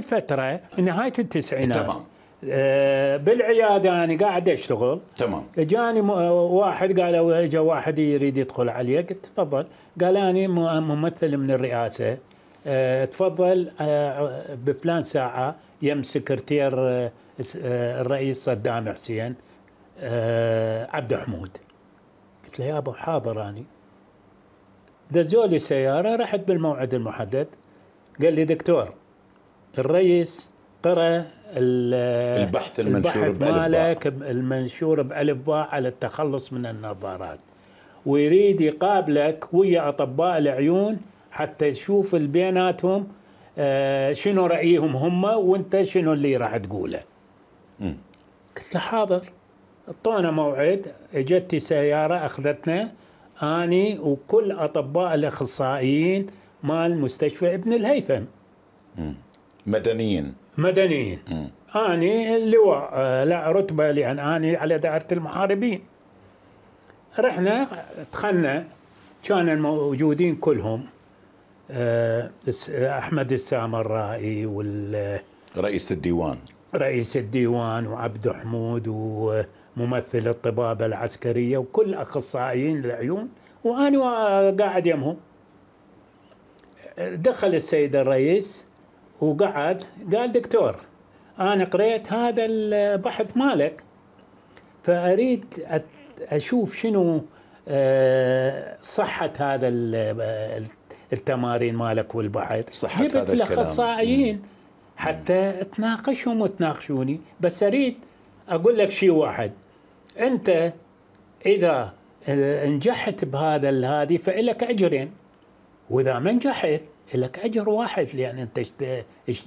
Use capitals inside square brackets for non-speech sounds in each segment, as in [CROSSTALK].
الفتره نهايه التسعينات تمام آه، بالعياده انا قاعد اشتغل تمام اجاني واحد قالوا اجى واحد يريد يدخل علي قلت تفضل قال انا ممثل من الرئاسه آه، تفضل آه، بفلان ساعه يم سكرتير الرئيس صدام حسين عبد الحمود قلت له يا ابو حاضر اني دزولي سياره رحت بالموعد المحدد قال لي دكتور الرئيس قرأ البحث المنشور البحث مالك المنشور بألف باء على التخلص من النظارات ويريد يقابلك ويا أطباء العيون حتى يشوف البياناتهم آه، شنو رأيهم هم وانت شنو اللي راح تقوله قلت له حاضر اعطونا موعد اجت سياره اخذتنا اني وكل اطباء الاخصائيين مال مستشفى ابن الهيثم م. مدنيين مدنيين أني اللواء آه، لا رتبة لأن أني على دائرة المحاربين رحنا دخلنا كان الموجودين كلهم آه، أحمد السامرائي الرائي وال رئيس الديوان رئيس الديوان وعبد حمود وممثل الطبابة العسكرية وكل أخصائيين العيون وأنا قاعد يمهم دخل السيد الرئيس وقعد قال دكتور انا قريت هذا البحث مالك فاريد اشوف شنو آه، صحه هذا آه، التمارين مالك والبحث صحه جبت هذا الاخصائيين حتى تناقشهم وتناقشوني بس اريد اقول لك شيء واحد انت اذا آه، نجحت بهذا هذه فإلك اجرين واذا ما نجحت لك اجر واحد لان انت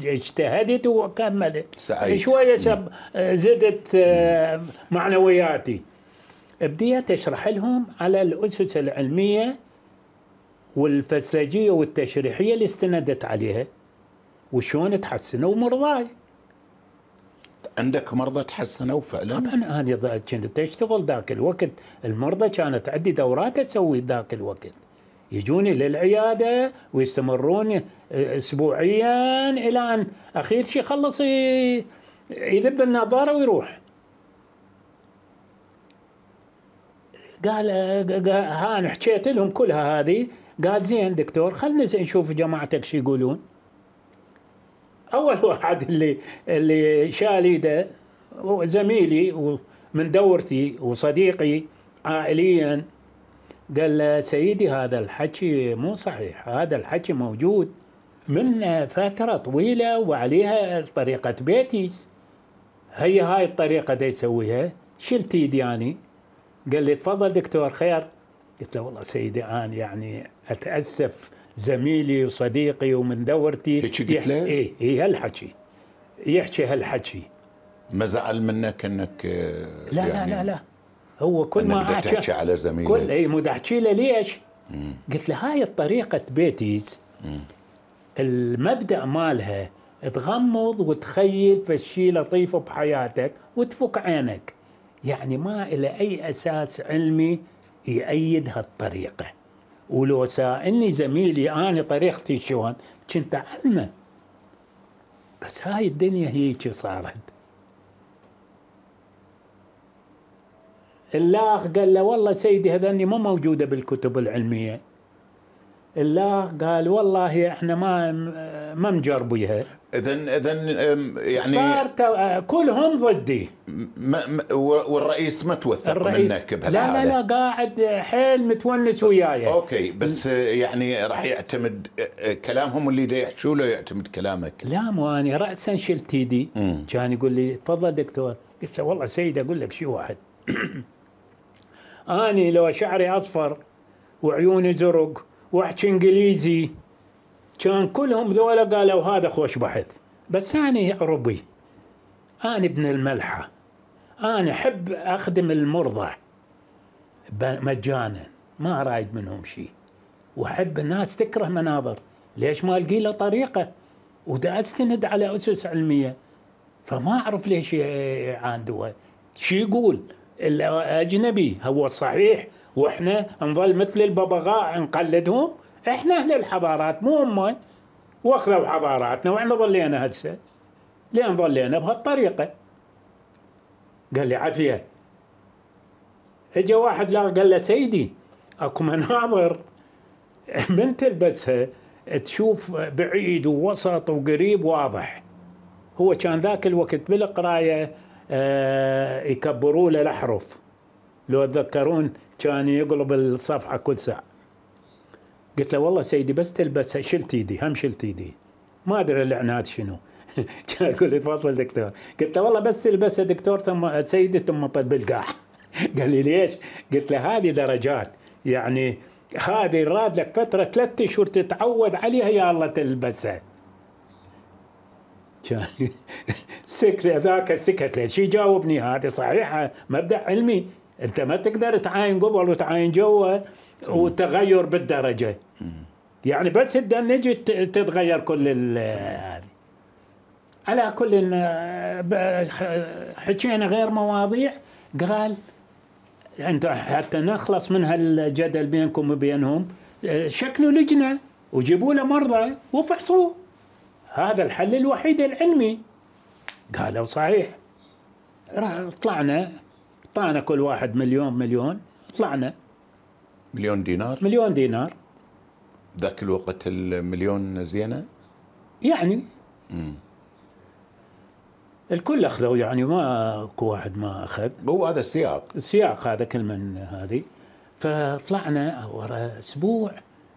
اجتهدت وكملت سعيد شويه زدت آه، معنوياتي بديت اشرح لهم على الاسس العلميه والفسلجيه والتشريحيه اللي استندت عليها وشلون تحسنوا مرضاي عندك مرضى تحسنوا فعلا؟ طبعا انا كنت اشتغل ذاك الوقت المرضى كانت عندي دورات اسوي ذاك الوقت يجوني للعياده ويستمرون آه، اسبوعيا الى ان أخير شيء يخلص يذب النظاره ويروح قال ها انا حكيت لهم كلها هذه قال زين دكتور خلنا نشوف جماعتك شو يقولون اول [LAUGHS] واحد اللي اللي شال ايده زميلي من دورتي وصديقي عائليا قال سيدي هذا الحكي مو صحيح هذا الحكي موجود من فترة طويلة وعليها طريقة بيتيس هي هاي الطريقة دي يسويها شلت ايدي يعني قال لي تفضل دكتور خير قلت له والله سيدي انا يعني اتاسف زميلي وصديقي ومن دورتي هيك قلت له؟ اي اي هالحكي يحكي هالحكي ما زعل منك انك لا يعني لا لا لا هو كل ما احكي تحكي على زميلك كل اي مو احكي له ليش؟ مم. قلت له هاي طريقه بيتيز مم. المبدا مالها تغمض وتخيل فشي لطيف بحياتك وتفك عينك يعني ما إلى أي أساس علمي يأيد هالطريقة ولو سألني زميلي أنا طريقتي شلون كنت أعلمه بس هاي الدنيا هيك صارت الاخ قال له والله سيدي هذني مو موجودة بالكتب العلمية الله قال والله احنا ما ما مجربيها اذا اذا يعني صار كلهم ضدي والرئيس ما توثق الرئيس منك لا لا لا قاعد حيل متونس وياي اوكي بس يعني راح يعتمد كلامهم اللي يحكوا له يعتمد كلامك لا مو انا راسا شلت ايدي كان يقول لي تفضل دكتور قلت له والله سيدي اقول لك شيء واحد [CLEARS THROAT] أني لو شعري أصفر وعيوني زرق وأحكي إنجليزي كان كلهم ذولا قالوا هذا خوش بحث بس أنا عربي أنا ابن الملحة أنا أحب أخدم المرضى مجانا ما رايد منهم شيء وأحب الناس تكره مناظر ليش ما ألقي له طريقة ودا أستند على أسس علمية فما أعرف ليش يعاندوها شي يقول الاجنبي هو صحيح واحنا نظل مثل الببغاء نقلدهم احنا اهل الحضارات مو هم واخذوا حضاراتنا واحنا ظلينا هسه لين ظلينا بهالطريقه قال لي عافيه اجى واحد لا قال له سيدي اكو مناظر [LAUGHS] من تلبسها تشوف بعيد ووسط وقريب واضح هو كان ذاك الوقت بالقرايه آه، يكبروا له الاحرف لو تذكرون كان يقلب الصفحه كل ساعه قلت له والله سيدي بس تلبسها شلت ايدي هم شلت ايدي ما ادري الاعناد شنو [LAUGHS] كان يقول لي تفضل دكتور قلت له والله بس تلبسها دكتور ثم سيدي ثم طب القاح [LAUGHS] قال لي ليش؟ قلت له هذه درجات يعني هذه راد لك فتره ثلاثة شهور تتعود عليها يا الله تلبسها [LAUGHS] كان سكت ذاك سكت ليش يجاوبني هذه صحيحه مبدا علمي انت ما تقدر تعاين قبل وتعاين جوا وتغير بالدرجه يعني بس نجي تتغير كل هذه على كل حكينا غير مواضيع قال انت حتى نخلص من هالجدل بينكم وبينهم شكلوا لجنه وجيبوا له مرضى وفحصوه هذا الحل الوحيد العلمي قالوا صحيح طلعنا طلعنا كل واحد مليون مليون طلعنا مليون دينار مليون دينار ذاك الوقت المليون زينه يعني مم. الكل اخذوا يعني ما اكو واحد ما اخذ هو هذا السياق السياق هذا كل من هذه فطلعنا ورا اسبوع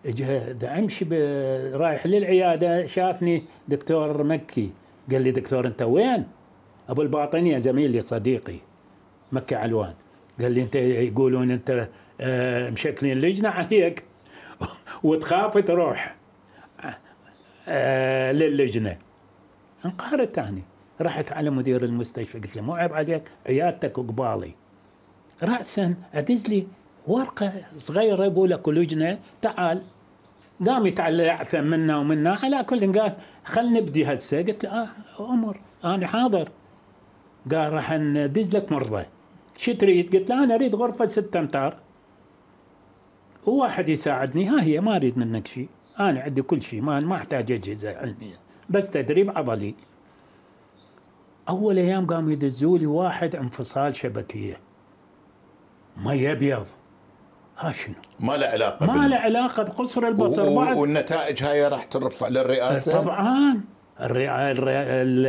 اجى امشي رايح للعياده شافني دكتور مكي قال لي دكتور انت وين؟ ابو الباطنيه زميلي صديقي مكه علوان قال لي انت يقولون انت آه, مشكلين لجنه عليك [LAUGHS] وتخاف تروح آه, للجنه انقهرت انا رحت على مدير المستشفى قلت له مو عيب عليك عيادتك وقبالي راسا ادز لي ورقه صغيره يقول لك لجنه تعال قام يعثم منا ومنا على كل قال خل نبدي هسه قلت له آه امر انا حاضر قال راح ندز لك مرضى شو تريد؟ قلت له انا اريد غرفه 6 امتار وواحد يساعدني ها هي ما اريد منك شيء انا عندي كل شيء ما ما احتاج اجهزه علميه بس تدريب عضلي اول ايام قام يدزوا لي واحد انفصال شبكيه مي ابيض ها شنو؟ ما له علاقه ما بال... له علاقه بقصر البصر و... بعد والنتائج هاي راح ترفع للرئاسه طبعا الرئ... الرئ... ال...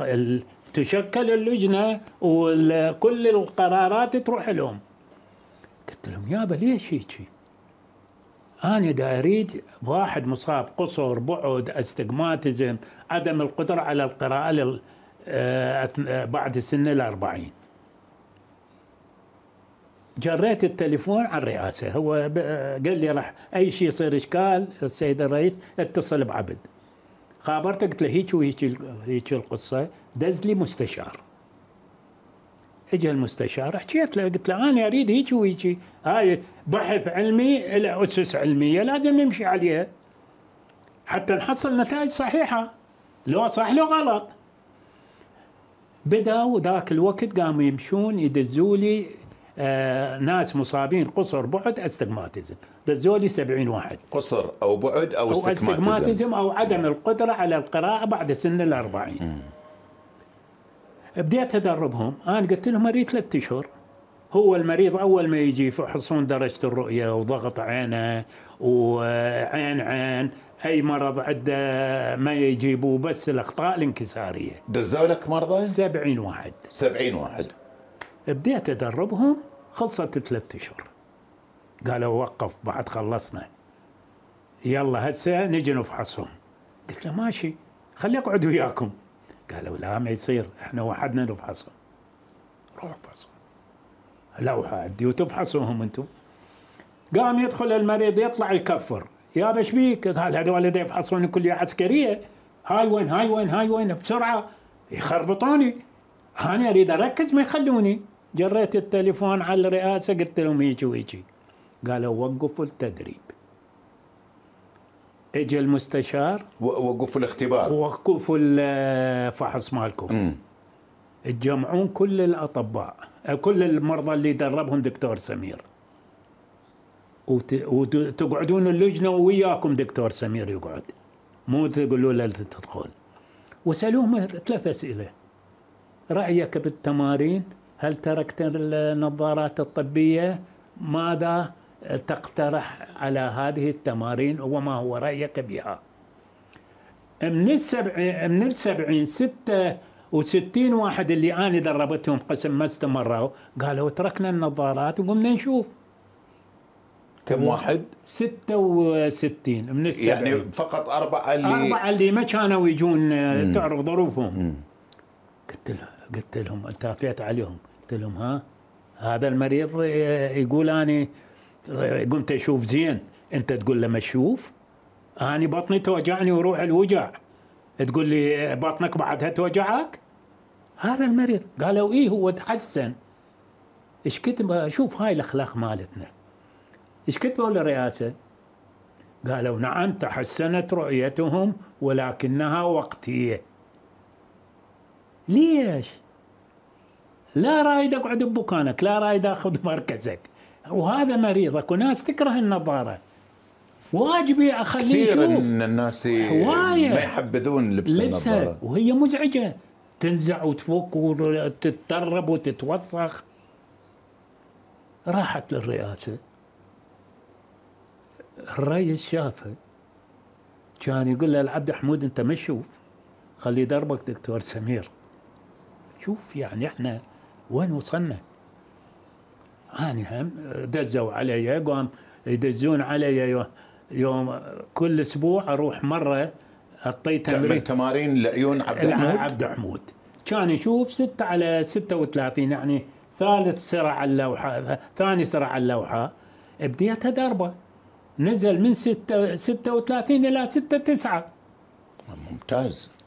ال... تشكل اللجنه وكل القرارات تروح لهم قلت لهم يابا ليش هيك؟ انا دا اريد واحد مصاب قصر بعد استجماتزم عدم القدره على القراءه لل... آه، آه، بعد سن الأربعين جريت التليفون على الرئاسه هو قال لي راح اي شيء يصير اشكال السيد الرئيس اتصل بعبد خابرته قلت له هيك وهيك هيك القصه دز لي مستشار اجى المستشار حكيت له قلت له انا اريد هيك وهيك هاي بحث علمي له اسس علميه لازم نمشي عليها حتى نحصل نتائج صحيحه لو صح لو غلط بداوا ذاك الوقت قاموا يمشون يدزوا لي آه، ناس مصابين قصر بعد استجماتيزم دزولي 70 واحد قصر او بعد او, أو استجماتيزم او عدم القدره على القراءه بعد سن ال 40 بديت ادربهم انا قلت لهم اريد ثلاث اشهر هو المريض اول ما يجي يفحصون درجه الرؤيه وضغط عينه وعين عين اي مرض عنده ما يجيبوه بس الاخطاء الانكساريه دزوا لك مرضى؟ 70 واحد 70 واحد بديت ادربهم خلصت ثلاثة اشهر قالوا وقف بعد خلصنا يلا هسه نجي نفحصهم قلت له ماشي خلي اقعد وياكم قالوا لا ما يصير احنا وحدنا نفحصهم روح فحصهم لوحه عندي وتفحصوهم انتم قام يدخل المريض يطلع يكفر يا ايش بيك قال هذول يفحصوني كليه عسكريه هاي وين هاي وين هاي وين بسرعه يخربطوني انا اريد اركز ما يخلوني جريت التليفون على الرئاسة قلت لهم هيجي ويجي قالوا وقفوا التدريب اجى المستشار وقفوا الاختبار وقفوا الفحص مالكم تجمعون كل الاطباء كل المرضى اللي دربهم دكتور سمير وتقعدون اللجنه وياكم دكتور سمير يقعد مو تقولوا له تدخل وسالوهم ثلاث اسئله رايك بالتمارين هل تركت النظارات الطبية ماذا تقترح على هذه التمارين وما هو رأيك بها من السبع من السبعين ستة وستين واحد اللي أنا دربتهم قسم ما استمروا قالوا تركنا النظارات وقمنا نشوف كم واحد؟ 66 من السبعين يعني فقط أربعة اللي أربعة اللي ما كانوا يجون تعرف ظروفهم قلت لهم قلت لهم التافيت عليهم قلت لهم ها هذا المريض آه، يقول أنا آه، قمت أشوف زين أنت تقول له أشوف أنا بطني توجعني وروح الوجع تقول لي آه، بطنك بعدها توجعك هذا المريض قالوا إيه هو تحسن ايش كتب شوف هاي الاخلاق مالتنا ايش كتبوا للرئاسه؟ قالوا نعم تحسنت رؤيتهم ولكنها وقتيه ليش؟ لا رايد اقعد بمكانك لا رايد اخذ [LAUGHS] مركزك وهذا مريضك وناس تكره النظاره واجبي اخليه كثير يشوف ان الناس ما يحبذون لبس لبسها النظاره وهي مزعجه تنزع وتفك وتتطرب وتتوسخ راحت للرئاسه الرئيس شافه كان يقول له العبد حمود انت ما تشوف خلي دربك دكتور سمير شوف يعني احنا وين وصلنا؟ أنا هم دزوا علي قام يدزون علي يوم كل أسبوع أروح مرة أعطي تعمل تمارين لعيون عبد الحمود عبد الحمود كان يشوف 6 على 36 يعني ثالث سرعة على اللوحة ثاني سرعة على اللوحة بديتها ضربة نزل من 6 36 إلى 6 9 ممتاز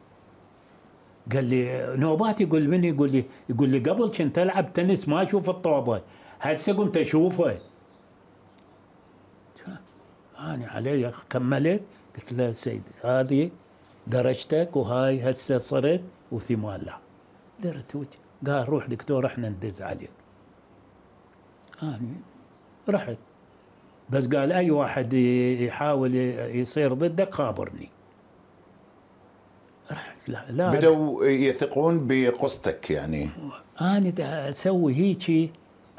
قال لي نوبات يقول مني يقول لي يقول لي قبل كنت العب تنس ما اشوف الطوبه هسه قمت اشوفه انا علي كملت قلت له سيد هذه درجتك وهاي هسه صرت وثمان لا درت وجه قال روح دكتور احنا ندز عليك انا رحت بس قال اي واحد يحاول يصير ضدك خابرني لا لا بدوا يثقون بقصتك يعني أنا أسوي هيك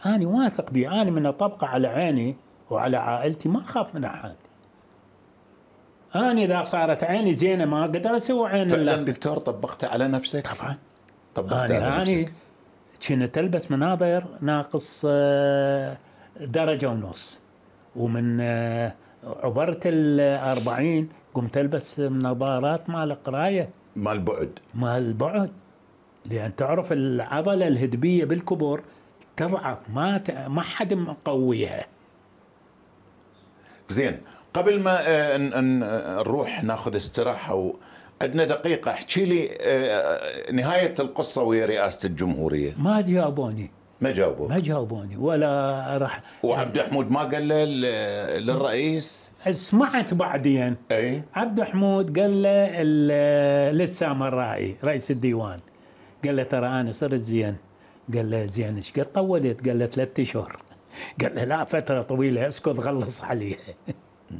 أنا واثق بي أنا من أطبقه على عيني وعلى عائلتي ما أخاف من أحد أنا إذا صارت عيني زينة ما أقدر أسوي عين فعلا دكتور طبقته على نفسك طبعا طبقته على يعني نفسك كنت ألبس مناظر ناقص آه، درجة ونص ومن آه، عبرت الأربعين قمت ألبس نظارات مال قراية مال بعد مال بعد لان تعرف العضله الهدبيه بالكبر تضعف ما ت... ما حد مقويها زين قبل ما آه، آه، نروح ناخذ استراحه و... عندنا دقيقه احكي لي آه، نهايه القصه ويا رئاسه الجمهوريه ما جابوني ما جاوبوك ما جاوبوني ولا راح وعبد الحمود ما قال للرئيس سمعت بعدين اي عبد الحمود قال له للسامرائي رئيس الديوان قال له ترى انا صرت زين قال له زين ايش قد طولت؟ قال له ثلاث اشهر قال له لا فتره طويله اسكت غلص عليها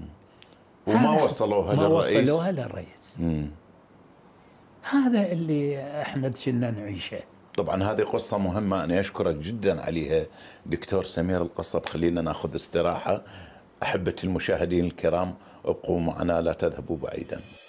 [LAUGHS] وما وصلوها ما للرئيس ما وصلوها للرئيس هذا اللي احنا كنا نعيشه طبعا هذه قصة مهمة أنا أشكرك جدا عليها دكتور سمير القصب خلينا ناخذ استراحة أحبة المشاهدين الكرام ابقوا معنا لا تذهبوا بعيدا